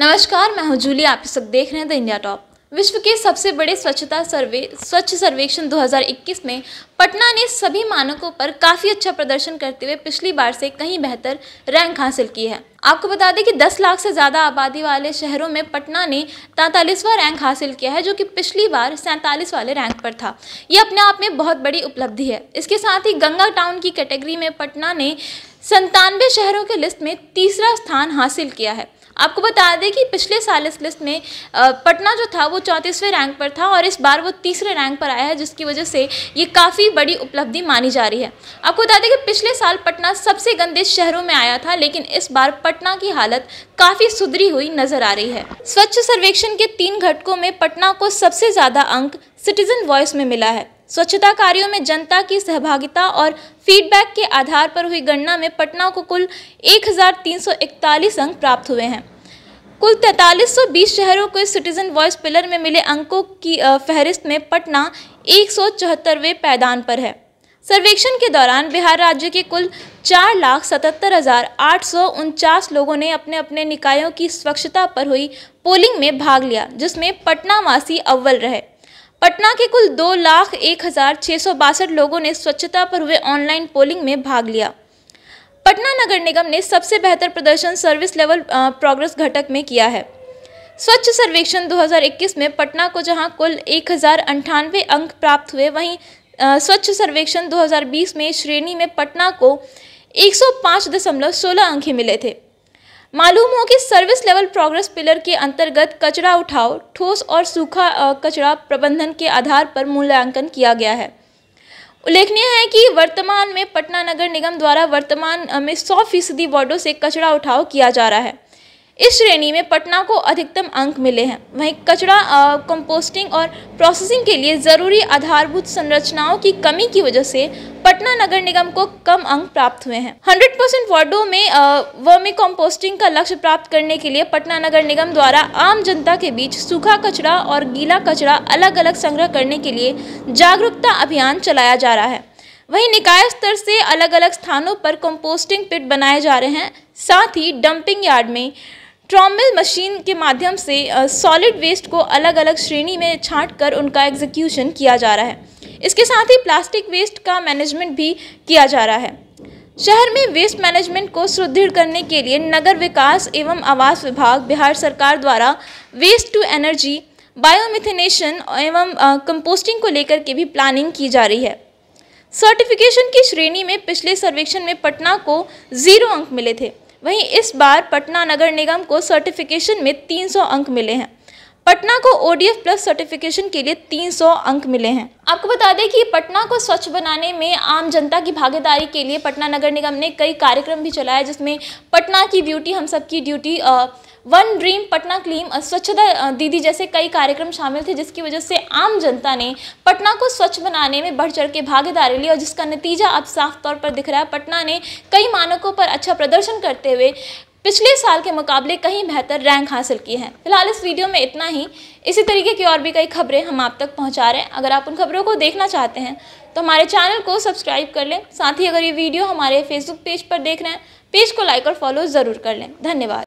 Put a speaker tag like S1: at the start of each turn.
S1: नमस्कार मैं हूं जूली आप सब देख रहे हैं द इंडिया टॉप विश्व के सबसे बड़े स्वच्छता सर्वे स्वच्छ सर्वेक्षण 2021 में पटना ने सभी मानकों पर काफ़ी अच्छा प्रदर्शन करते हुए पिछली बार से कहीं बेहतर रैंक हासिल की है आपको बता दें कि 10 लाख से ज़्यादा आबादी वाले शहरों में पटना ने तैंतालीसवां रैंक हासिल किया है जो कि पिछली बार सैंतालीस वाले रैंक पर था यह अपने आप में बहुत बड़ी उपलब्धि है इसके साथ ही गंगा टाउन की कैटेगरी में पटना ने संतानवे शहरों के लिस्ट में तीसरा स्थान हासिल किया है आपको बता दें कि पिछले साल इस लिस्ट में पटना जो था वो चौंतीसवें रैंक पर था और इस बार वो तीसरे रैंक पर आया है जिसकी वजह से ये काफ़ी बड़ी उपलब्धि मानी जा रही है आपको बता दें कि पिछले साल पटना सबसे गंदे शहरों में आया था लेकिन इस बार पटना की हालत काफ़ी सुधरी हुई नजर आ रही है स्वच्छ सर्वेक्षण के तीन घटकों में पटना को सबसे ज़्यादा अंक सिटीजन वॉइस में मिला है स्वच्छता कार्यों में जनता की सहभागिता और फीडबैक के आधार पर हुई गणना में पटना को कुल 1341 अंक प्राप्त हुए हैं कुल तैतालीस शहरों को सिटीजन वॉइस पिलर में मिले अंकों की फहरिस्त में पटना एक पैदान पर है सर्वेक्षण के दौरान बिहार राज्य के कुल चार लाख सतहत्तर हज़ार आठ सौ उनचास लोगों ने अपने अपने निकायों की स्वच्छता पर हुई पोलिंग में भाग लिया जिसमें पटना वासी अव्वल रहे पटना के कुल दो लाख एक हज़ार छः सौ बासठ लोगों ने स्वच्छता पर हुए ऑनलाइन पोलिंग में भाग लिया पटना नगर निगम ने सबसे बेहतर प्रदर्शन सर्विस लेवल प्रोग्रेस घटक में किया है स्वच्छ सर्वेक्षण 2021 में पटना को जहां कुल एक अंक प्राप्त हुए वहीं स्वच्छ सर्वेक्षण 2020 में श्रेणी में पटना को 105.16 अंक ही मिले थे मालूम हो कि सर्विस लेवल प्रोग्रेस पिलर के अंतर्गत कचरा उठाओ ठोस और सूखा कचरा प्रबंधन के आधार पर मूल्यांकन किया गया है उल्लेखनीय है कि वर्तमान में पटना नगर निगम द्वारा वर्तमान में सौ फीसदी वार्डो से कचरा उठाव किया जा रहा है इस श्रेणी में पटना को अधिकतम अंक मिले हैं वहीं कचरा कंपोस्टिंग और प्रोसेसिंग के लिए ज़रूरी आधारभूत संरचनाओं की कमी की वजह से पटना नगर निगम को कम अंक प्राप्त हुए हैं 100 परसेंट वार्डो में वर्मी कंपोस्टिंग का लक्ष्य प्राप्त करने के लिए पटना नगर निगम द्वारा आम जनता के बीच सूखा कचरा और गीला कचरा अलग अलग संग्रह करने के लिए जागरूकता अभियान चलाया जा रहा है वहीं निकाय स्तर से अलग अलग स्थानों पर कंपोस्टिंग पिट बनाए जा रहे हैं साथ ही डंपिंग यार्ड में ट्रॉमिल मशीन के माध्यम से सॉलिड वेस्ट को अलग अलग श्रेणी में छाँट कर उनका एग्जीक्यूशन किया जा रहा है इसके साथ ही प्लास्टिक वेस्ट का मैनेजमेंट भी किया जा रहा है शहर में वेस्ट मैनेजमेंट को सुदृढ़ करने के लिए नगर विकास एवं आवास विभाग बिहार सरकार द्वारा वेस्ट टू एनर्जी बायोमिथेनेशन एवं कंपोस्टिंग को लेकर के भी प्लानिंग की जा रही है सर्टिफिकेशन की श्रेणी में पिछले सर्वेक्षण में पटना को जीरो अंक मिले थे वहीं इस बार पटना नगर निगम को सर्टिफिकेशन में 300 अंक मिले हैं पटना को ओ प्लस सर्टिफिकेशन के लिए 300 अंक मिले हैं आपको बता दें कि पटना को स्वच्छ बनाने में आम जनता की भागीदारी के लिए पटना नगर निगम ने कई कार्यक्रम भी चलाए जिसमें पटना की ब्यूटी हम सबकी duty one dream Patna clean स्वच्छता दीदी जैसे कई कार्यक्रम शामिल थे जिसकी वजह से आम जनता ने पटना को स्वच्छ बनाने में बढ़ चढ़ के भागीदारी ली और जिसका नतीजा अब साफ तौर पर दिख रहा है पटना ने कई मानकों पर अच्छा प्रदर्शन करते हुए पिछले साल के मुकाबले कहीं बेहतर रैंक हासिल की है फिलहाल इस वीडियो में इतना ही इसी तरीके की और भी कई खबरें हम आप तक पहुंचा रहे हैं अगर आप उन खबरों को देखना चाहते हैं तो हमारे चैनल को सब्सक्राइब कर लें साथ ही अगर ये वीडियो हमारे फेसबुक पेज पर देख रहे हैं पेज को लाइक और फॉलो ज़रूर कर लें धन्यवाद